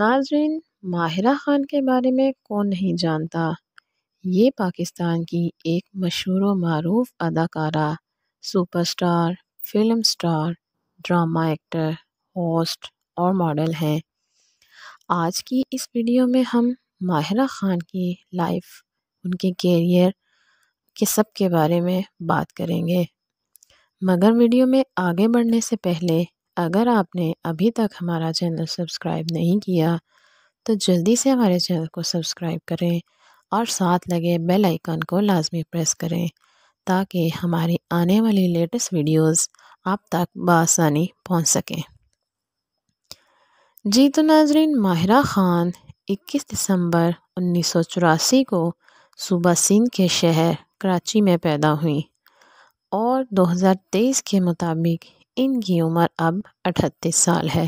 नाजरीन माहिरा ख़ान के बारे में कौन नहीं जानता ये पाकिस्तान की एक मशहूर व मरूफ अदाकारा superstar film star drama actor host और मॉडल हैं आज की इस वीडियो में हम माहिरा ख़ान की लाइफ उनके कैरियर के सब के बारे में बात करेंगे मगर वीडियो में आगे बढ़ने से पहले अगर आपने अभी तक हमारा चैनल सब्सक्राइब नहीं किया तो जल्दी से हमारे चैनल को सब्सक्राइब करें और साथ लगे बेल आइकन को लाजमी प्रेस करें ताकि हमारी आने वाली लेटेस्ट वीडियोस आप तक बसानी पहुंच सकें जी तो नाजरीन माहिरा ख़ान 21 दिसंबर उन्नीस को सुबह सिंध के शहर कराची में पैदा हुई और 2023 के मुताबिक इनकी उम्र अब अठतीस साल है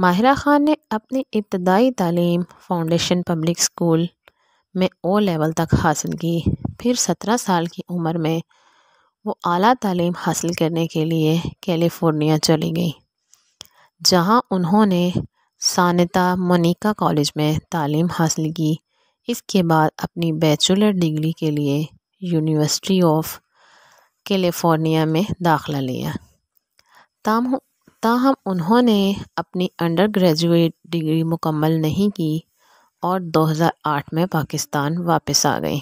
माहिरा ख़ान ने अपनी इब्तदाई तालीम फाउंडेशन पब्लिक स्कूल में ओ लेवल तक हासिल की फिर सत्रह साल की उम्र में वो आला तालीम हासिल करने के लिए कैलिफ़ोर्निया चली गई जहां उन्होंने सानता मोनिका कॉलेज में तालीम हासिल की इसके बाद अपनी बैचलर डिग्री के लिए यूनिवर्सिटी ऑफ कैलिफ़ोर्निया में दाखला लिया ताम ताहम उन्होंने अपनी अंडर ग्रेजुएट डिग्री मुकम्मल नहीं की और 2008 में पाकिस्तान वापस आ गई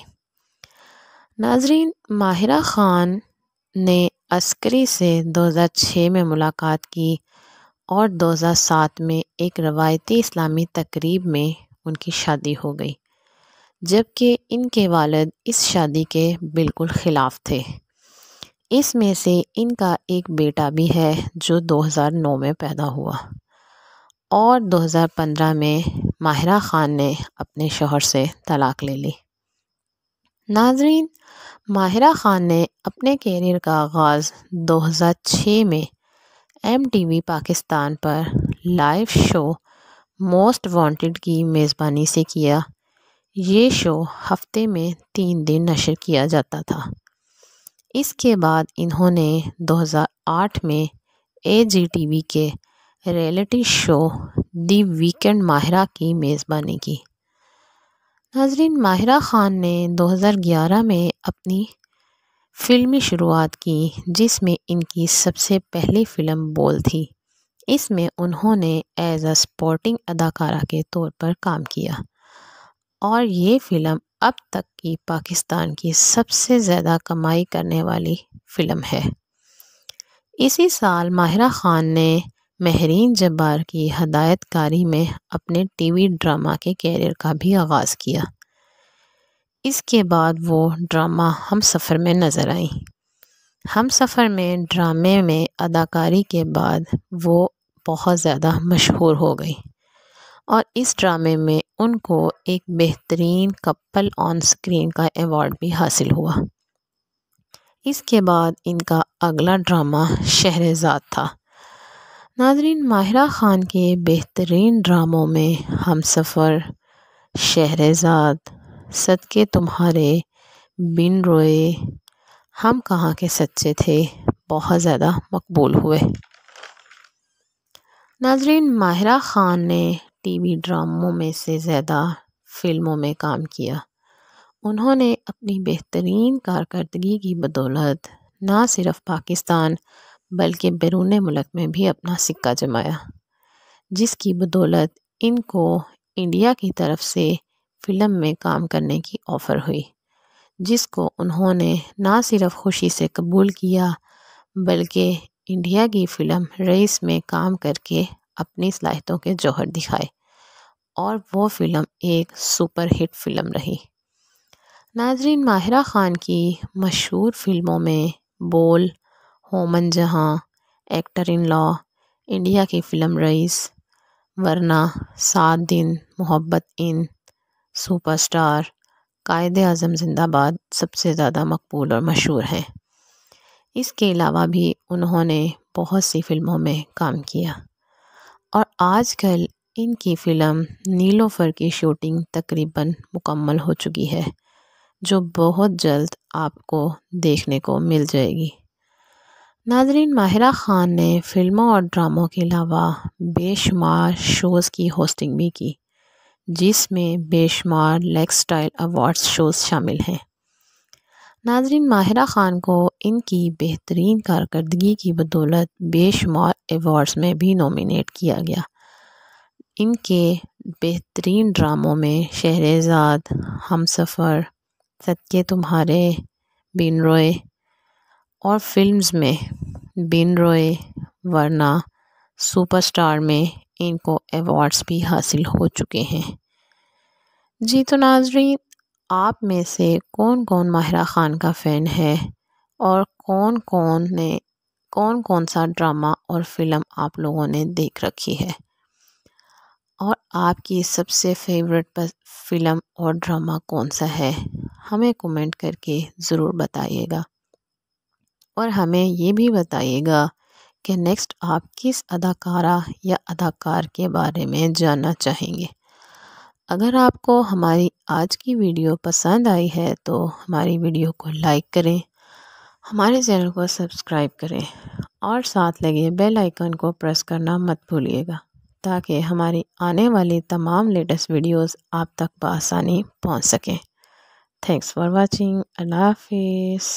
नाजरीन माहिरा ख़ान ने अस्करी से 2006 में मुलाकात की और 2007 में एक रवायती इस्लामी तकरीब में उनकी शादी हो गई जबकि इनके वालद इस शादी के बिल्कुल ख़िलाफ़ थे इसमें से इनका एक बेटा भी है जो 2009 में पैदा हुआ और 2015 में माहिरा ख़ान ने अपने शोहर से तलाक़ ले ली नाजरीन माहिरा ख़ान ने अपने कैरियर का आगाज़ 2006 में एम टी वी पाकिस्तान पर लाइव शो मोस्ट वांटेड की मेज़बानी से किया ये शो हफ्ते में तीन दिन नशर किया जाता था इसके बाद इन्होंने 2008 में ए जी टी वी के reality show the weekend Mahira की मेज़बानी की नाजरीन माहिरा ख़ान ने 2011 में अपनी फिल्मी शुरुआत की जिसमें इनकी सबसे पहली फ़िल्म बोल थी इसमें उन्होंने एज अ स्पोर्टिंग अदाकारा के तौर पर काम किया और ये फ़िल्म अब तक की पाकिस्तान की सबसे ज़्यादा कमाई करने वाली फ़िल्म है इसी साल माहिरा खान ने महरीन जब्बार की हदायतकारी में अपने टीवी ड्रामा के कैरियर का भी आगाज़ किया इसके बाद वो ड्रामा हम सफ़र में नज़र आई हम सफ़र में ड्रामे में अदाकारी के बाद वो बहुत ज़्यादा मशहूर हो गई और इस ड्रामे में उनको एक बेहतरीन कपल ऑन स्क्रीन का अवार्ड भी हासिल हुआ इसके बाद इनका अगला ड्रामा शहरजाद था नाजरीन माहिरा ख़ान के बेहतरीन ड्रामों में हम सफ़र शहरजाद सदके तुम्हारे बिन रोए हम कहाँ के सच्चे थे बहुत ज़्यादा मकबूल हुए नाजरीन माहिरा ख़ान ने टीवी ड्रामों में से ज़्यादा फ़िल्मों में काम किया उन्होंने अपनी बेहतरीन कारकर्दगी की बदौलत ना सिर्फ पाकिस्तान बल्कि बैरून मुल्क में भी अपना सिक्का जमाया जिसकी बदौलत इनको इंडिया की तरफ से फ़िल्म में काम करने की ऑफ़र हुई जिसको उन्होंने ना सिर्फ खुशी से कबूल किया बल्कि इंडिया की फ़िल्म रईस में काम करके अपनी सलाहितों के जौहर दिखाए और वो फ़िल्म एक सुपर हिट फ़िल्म रही नाजरीन माहिरा ख़ान की मशहूर फ़िल्मों में बोल होमन जहाँ एक्टर इन लॉ इंडिया की फ़िल्म रईस वरना सात दिन मोहब्बत इन सुपरस्टार कायद अज़म जिंदाबाद सबसे ज़्यादा मकबूल और मशहूर हैं इसके अलावा भी उन्होंने बहुत सी फ़िल्मों में काम किया और आजकल इनकी फ़िल्म नीलोफ़र की शूटिंग तकरीबन मुकम्मल हो चुकी है जो बहुत जल्द आपको देखने को मिल जाएगी नाजरीन माहिरा ख़ान ने फिल्मों और ड्रामों के अलावा बेशुमार शोज़ की होस्टिंग भी की जिसमें बेशुमार लेग स्टाइल अवार्ड्स शोज़ शामिल हैं नाजरीन माहिरा ख़ान को इनकी बेहतरीन कारकर्दगी की बदौलत बेशुमार एवॉर्ड्स में भी नॉमिनेट किया गया इनके बेहतरीन ड्रामों में शहरजाद हम सफ़र के तुम्हारे बिन रोए और फिल्म्स में बिन रोए वरना सुपरस्टार में इनको एवॉर्ड्स भी हासिल हो चुके हैं जी तो नाजरीन आप में से कौन कौन माहिरा ख़ान का फ़ैन है और कौन कौन ने कौन कौन सा ड्रामा और फ़िल्म आप लोगों ने देख रखी है और आपकी सबसे फेवरेट फ़िल्म और ड्रामा कौन सा है हमें कमेंट करके ज़रूर बताइएगा और हमें ये भी बताइएगा कि नेक्स्ट आप किस अदाकारा या अदाकार के बारे में जानना चाहेंगे अगर आपको हमारी आज की वीडियो पसंद आई है तो हमारी वीडियो को लाइक करें हमारे चैनल को सब्सक्राइब करें और साथ लगे बेल आइकन को प्रेस करना मत भूलिएगा ताकि हमारी आने वाली तमाम लेटेस्ट वीडियोस आप तक बसानी पहुंच सकें थैंक्स फॉर वाचिंग अल्लाह हाफिज़